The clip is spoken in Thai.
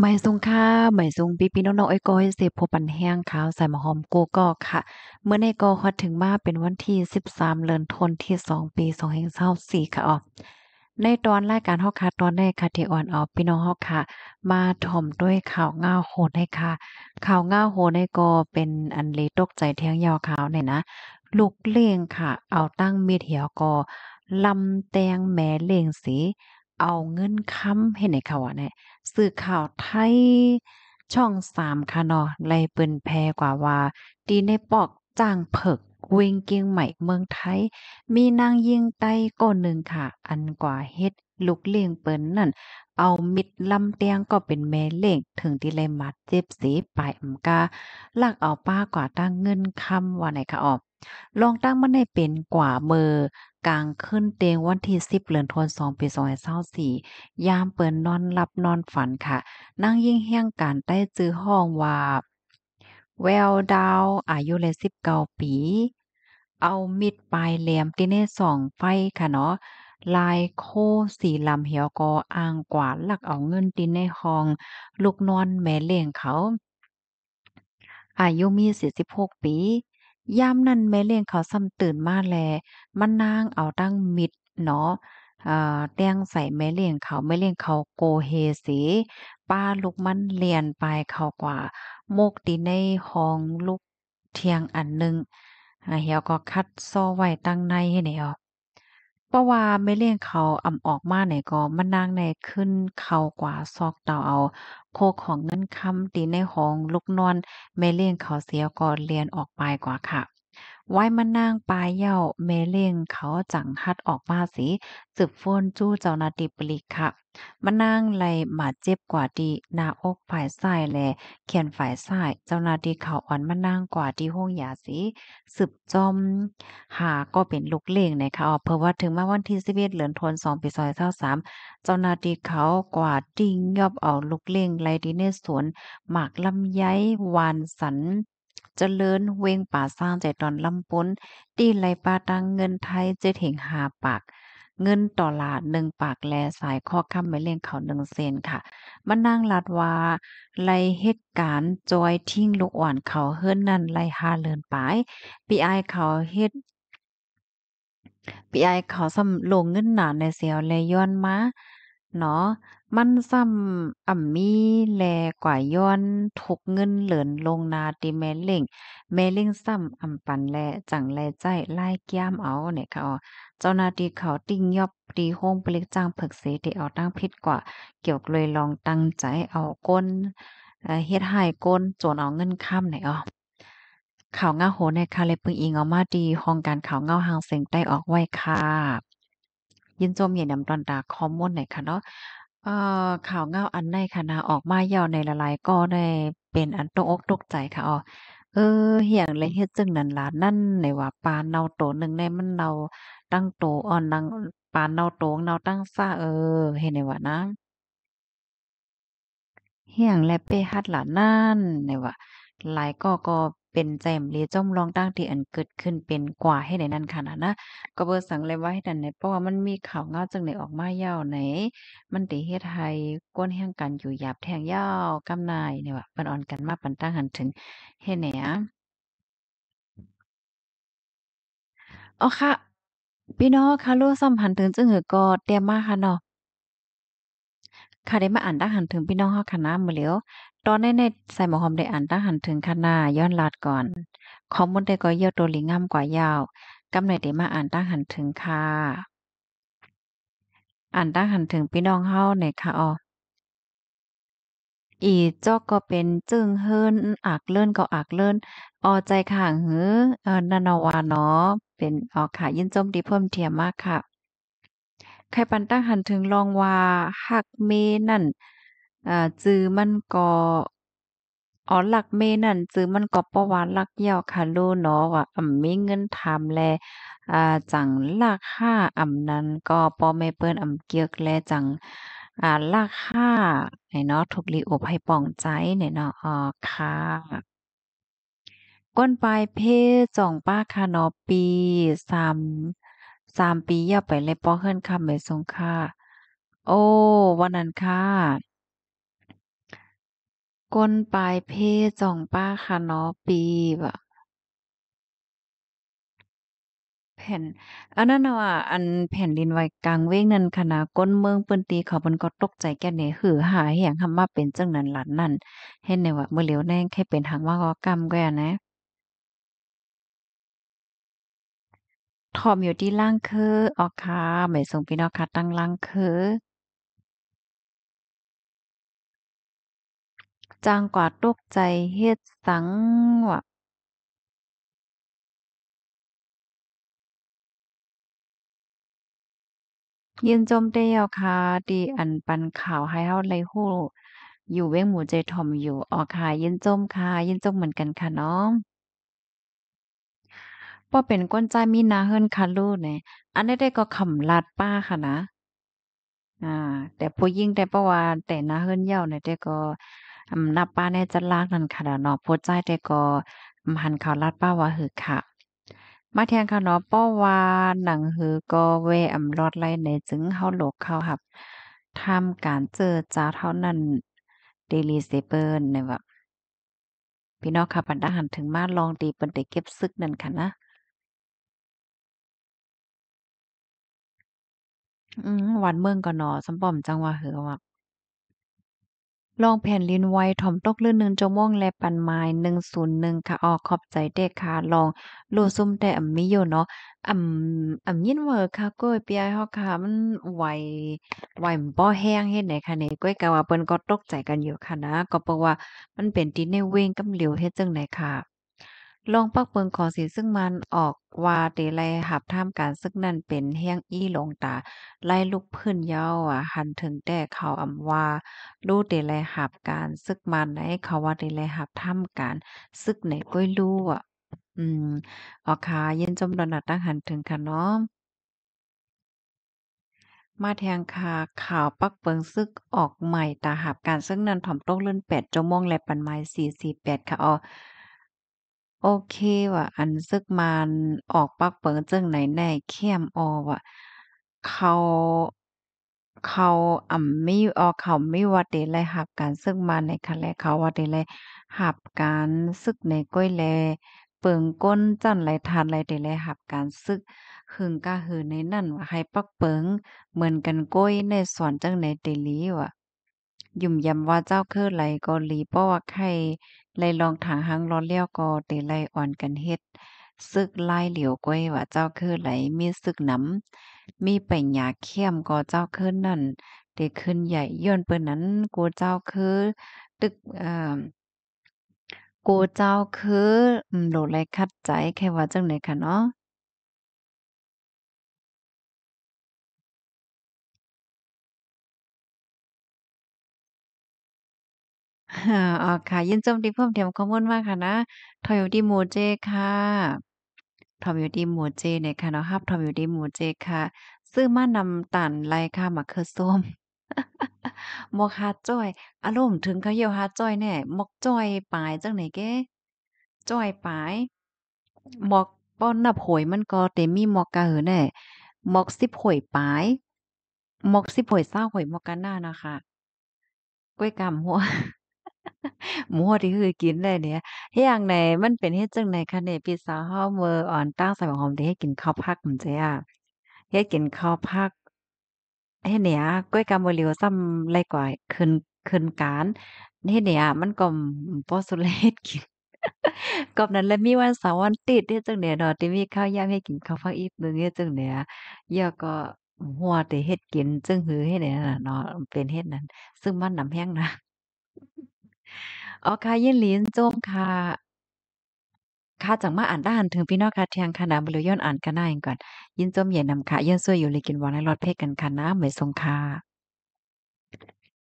หม่ซุงค่ะหม่ซุงพี่พี่น้องๆไอ้ก้อยเสพพบปันแห้งขาวใส่มะหอมกูก็ค่ะ เมื่อในก็ฮอดถึงมาเป็นวันที่13เดือนธันวาคมที่2ปี2ส2 4ค่ะอ๋อในตอนรายการฮอกค่ะตอนแรกค่ะที่อ่อนออกพี่น้องฮอกค่ะ มาถ่อมด้วยข่าวง้าโหดให้ค่ะข่าวง้าโหดในก็เป็นอันเลตกใจเที่ยงยาวขาวเนี่ยนะลูกเลี้ยงค่ะ เอาตั้งมีดเหี่ยวก็ลำแตงแม่เลี้ยงสีเอาเงินค้ำให้ในเขาอ่ะเนี่ยสื่อข่าวไทย ช่องสามค่ะเนาะไลยเปิ้นแพกว่าว่า ดีในปอกจ้างเผิกเวงเกียงใหม่เมืองไทย มีนางยิงไต้ก้นหนึ่งค่ะ อันกว่าเฮ็ดลูกเลี้ยงเปิ้นนั่นเอามิดลำเตียงก็เป็นแม่เล่งถึงที่เลยมัดเจ็บสีปลายอํกาลากเอาป้ากว่าตั้งเงินคำว่าไหนค่ะออกลองตั้งมันให้เป็นกว่าเมอกลางขึ้นเตียงวันที่สิบเหือนทันสองปีสองเศ้าสี่ ยามเปิดนอนหลับนอนฝันค่ะ นั่งยิ่งเฮี้ยงการใต้จื้อห้อง ว่าแววดาว อายุเลยสิบเก้าปี เอามิดปลายแหลมตีเน่สอง ไฟ ค่ะเนาะ ลายโค สี ลำเหี่ยวกออ่าง กวาหลักเอาเงินตินในห้อง ลูกนอนแม่ เลี้ยงเขา อายุมีสี่ิบหกปียามนั้นแม่เลี้ยงเขาซ้ำตื่นมาแล มันนางเอาตั้งมิดเนาะแต่งใส่แม่เลี้ยงเขา แม่เลี้ยงเขาโกเฮสี ป้าลูกมันเลียนไปเขากว่า โมกตีในห้องลูกเทียงอันหนึ่งเฮียก็คัดซ่อไว้ตั้งในให้เนี่ยเพราะว่าแม่เลี้ยงเขาอ่ำออกมาไหนก็มานั่งในขึ้นเขากว่าซอกเตาเอาโคของเงินคำตีในห้องลูกนอนแม่เลี้ยงเขาเสียก็เรียนออกไปกว่าค่ะไว้มันนางปลายเย่าเมเล่งเขาจังฮัดออกมาสิจึบโอนจู้เจ้านาติปลิกค่ะมันนางไหลมาเจ็บกว่าดีหน้าอกฝ่ายซ้ายแลเขียนฝ่ายซ้ายเจ้านาติเขาอ่อนมันนางกว่าดีห้องยาสิสืบจอมหาก็เป็นลูกเล่งนะคะเพราะว่าถึงมาวันที่สิบเอ็ดเหลือนทนสองปีซอยเท่าสามเจ้านาติเขากว่าดิ้งยอบเอาลูกเล่งไรดีเนสวนหมากลำไยหวานสันจเจริญเวงป่าสร้างใจตอนลำปุ้นตีไหลปาตังเงินไทยเจ็ดเหงหาปาก เงินต่อลาดหนึ่งปากแลสายข้อค้ำไม่เลี้ยงเขาหนึ่งเซนค่ะมานั่งลาดว่าไลเหตุการณ์จอย ทิ้งลูกอ่อนเขาเฮิรนนั่นไลฮาเลินปายปีไอเขาเฮ็ดปีไอเขาสำลงเงินหนาในเสียวเลยย้อนมาเนาะมันซ้ำอ่ำมีแลกว่าย้อนทุกเงินเหลินลงนาติแม่เลิงแม่เลิงซ้ำอ่ำปันแลจังแลใจไล่แก้มเอาเนี่ยค่ะเจ้านาทีเขาติ้งยอบตีโฮงปลิกจ้างเผิกเสตเอาตั้งพิษกว่าเกี่ยวเลยลองตั้งใจเอาก้นเฮ็ดหายก้นจวนเอาเงินค่ำี่นอ๋อข่าวเงาโหในคาเลปึงอิงเอามาดีห้องการข่าวเงาหางเสียงได้ออกไว้ค่ะ ยินโจมเย่ดนำตอนตาคอมมอนไหนค่ะเนาะเอ่อข่าวเงาอันในค่ะนะออกมาเยาอในหลายๆก็ได้เป็นอันตกอกตกใจค่ะอ๋อเออเหี่ยงเลยเฮ็ดจั่งนั้นล่ะนั่นแหลว่าปานเนาโตหนึ่งในมันเนาตั้งโตอ่อนนังปานเนาโตงเนาตั้งซ่าเออเฮ็ดในว่านะ เหี่ยง และเป้ฮัดล่ะนั่นแหลว่าหลายก็ก็เป็นแจมหรือจมลองตั้งที่อันเกิดขึ้นเป็นกว่าให้ในนั้นคนาดะนะ ก็เบอร์สังเลยว่าให้ดันในเพราะว่ามันมีข่าวเงาจังไหนออกมาเย้าใไหน มันตีเฮ็ดให้ก้นแห่งกันอยู่หยาบแทงเย้ากำนายเนี่ยว่ามันอ่อนกันมาปันตั้งหันถึงเฮ็ดแหนอ๋อค่ะ พี่น้องค่ะรู้สัมพันธ์ถึงจึงหือก็เตรียมมาค่ะเนาะค่ะได้มาอ่านด้านหันถึงพี่น้องเฮาคณะมื้อเลียวตอนในในใส่หมอหอมได้อ่านตั้งหันถึงคนาย้อนลาดก่อนข้อมูลได้ก็เยี่ยวตัวลิงงามกว่ายาวกาเนิดได้มาอ่านตั้งหันถึงค่ะอ่านตั้งหันถึงพี่น้องเฮาในค่ะอออีจอกก็เป็นจึงเฮิรนอักเลื่อนก็อักเลื่อนออใจข่างหือเออนานาวาเนาะเป็นออกค่ะยินจมดีเพิ่มเทียมมากค่ะใครปันตั้งหันถึงลองว่าหักเมนั่นอ่า จื้อมันก็อ๋อหลักเมนั่นจื้อมันก็ประวติหลักเยี่ยวค่ะลูเนาะว่าอ่ำมีเงินทำแลอ่าจังราคาอ่ำนั้นก็ปอแม่เปิ้นอ่ำเกียกแลจังอ่ากค่าเนาะถูกลีโอบให้ป่องใจเนาะอ๋อค่ะก้นปลายเพจ่องป้าคานอปีสามสามปีเย่าไปเลยป้อเฮือนคำเไปสงค่ะโอ้วันนั้นค่ะก้นปลายเพจ่องป้าคะนอปีแบบแผ่นอันนั้นนะว่าอันแผ่นดินไหวกลางเว้งนั่นคณะก้นเมืองปืนตีเขาเินก็ตกใจแก่เนี่ยหือหาเหียงทำมาเป็นจังนั้นหลานนั่นเห็นได้ว่าเมื่อเหลียวแน่งแค่เป็นทางว่าก็กรรมก็นะทอมอยู่ที่ล่างคือออกค่ะม่ส่งพี่น้องค่ะตั้งล่างคือจางกว่าตกใจเฮ็ดสังวะยินจมเดียวค่ะดีอันปันข่าวให้เฮาไลฮู้อยู่เว้งหมู่เจทอมอยู่ออค่ะยินจมค่ะยินจมเหมือนกันค่ะน้องป้อเป็นก้นใจมีนาเฮินค่ะลูกเนี่ยอันได้ได้ก็ขำลาดป้าค่ะนะ อ่า แต่ผู้ยิ่งแต่ประวาแต่นาเฮินเย่าเนี่ยแต่ก็นับป้าใน่จะลากนั่นค่ะเนาะโพดใจแต่ก็หันเขาลัดป้าว่าหือค่ะ มาแทงค่ะเนาะป้อว่าหนังหือก็เวอำรอดไล่ในจึงเฮาโลกเขาครับทำการเจอจ้าเท่านั้นเดลีเซเปิลเนี่ยแบบพี่น้องค่ะปันดาหันถึงมาลองดีเป็นเด็กเก็บซึกนั่นค่ะนะ อืมวันเมืองก็นอสมปอมจังว่าเหือว่าลองแผ่นลินไว้ถ่อมตกลื่นหนึ่งจมอวงและปันไม้หนึ่งศูนย์หนึ่งค่ะออกขอบใจเด็กค่ะลองโลซุ่มแต่อ่ำมิโยเนาะอ่ำอ่ำยินเวอร์ค่ะก้อยเปียเฮาค่ะมันไหวไหวบ่แห้งเฮ็ดไหนค่ะนี่ก้อยกะว่าเปิ้นก็ตกใจกันอยู่ค่ะนะก็เพราะว่ามันเป็นตีในเวงกำเหลียวเฮ็ดจังไหนค่ะลองปักเปิงขอสีซึ่งมันออกว่าเตไลหับท่ามการซึ่งนั่นเป็นเฮียงอี้ลงตาไล่ลูกพื้นเย้าอ่ะ หันถึงแต่เขาอำว่าลู่เตไลหับการ ซึกมันใหนเขาว่าเตไลหับท่ามการ ซึกใหนก้วยลู่อ่ะอืมออค่ะเย็นจมดอนัดตั้งหันถึงค่ะเนาะมาแทงคาข่าวปักเปิงซึกออกใหม่ ตาหับการซึ่งนันถ่อมโต๊กเลื่อนแปดจมงและปันไม้สี่สี่แปดค่ะออโอเคว่ะอันซึกมานออกปักเปิงเจิงไหนแน่เข้มออว่ะเขาเขาอ่ำมีออเขาไม่ว่าเดไลหับการซึกมานในคะแลเขาว่าเดไลหับการซึกในก้อยแลเปิงก้นจันไรทานไรเดไลหับการซึกหึงกะหือในนั่นว่าให้ปักเปิงเหมือนกันก้อยในสอนจังในเดลีว่ะยุ่มยำว่าเจ้าคือไหลก็หลีเพราะว่าใครไลลองถางหังร้อนเลี้ยวก็เตไลอ่อนกันเฮ็ดซึกไล่เหลียวก้อยว่าเจ้าคือไหลมีซึกน้ำมีปัญญาเข้มก็เจ้าคือนั่นเตขึ้นใหญ่ย้อนเปิ้นนั้นกูเจ้าคือตึกเอ่อกูเจ้าคือ โหลดไลคัดใจแค่ว่าจังไหนคะเนาะออ๋อค่ะ ยินดจมตีเพิ่มเติมข้อมูลมากค่ะนะทอยอยู่ดีโมูเจค่ะทอมอยู่ดีโมูเจเนี่ยค่ะเนาะฮับทอมอยู่ดีโมูเจ ค่ะซื้อมานำตันนไรค่ะมาเคือส้มหมกฮาจ้อยอารมณ์ถึงเขาเยี่ยวฮาจ้อยเนี่ยมกจ้อยปลายจังไหนแกจ้อยปลายมกป้อนนับหวยมันก็เต็มมีมกกกะหือเนี่ยมกสิบหวยปลายมกสิบหวยเศร้าหวยมกกะหน้านะคะ กล้วยกำหัวหมูวที่คือกินได้เนี่ยเฮ็ดงในมันเป็นเฮ็ดจังในคะเนี่ยพี่สาวเามื่ออ่อนตั้งใส่หของที่ให้กินข้าวผักมันเจ้าเฮ็ดกินข้าวผักเฮ็ดเนี่ยก้อยกำบักหลิวซ้ำไรกว่าขึ้นขึ้นการเฮ็ดเนี่ย มันก็บ่สุเลยเฮ็ดกินกอบนั้นแล้วมีวันเสาร์วันติดเฮ็ดจั่งใดนะที่มีข้าวยามให้กินข้าวผักอีกมื้อเฮ็ดจังใดอะย่าก็หัวที่เฮ็ดกินจึ่งหือเฮ็ดอันี้น่ะเนาะเป็นเฮ็ดนั้น ซึ่งมันน้ำห้งนะอเคยินลินโจมค่ะ ค่ะจังมาอ่านด้านถึงพี่น้องค่ะเทียงคนะดบรูยอนอ่านกันหน้าเองก่อน ยินโจมเย็นนำค่ะเยินซวยอยู่เลยกินวันในรสเพกกันค่ะนะเหมยรงค่ะ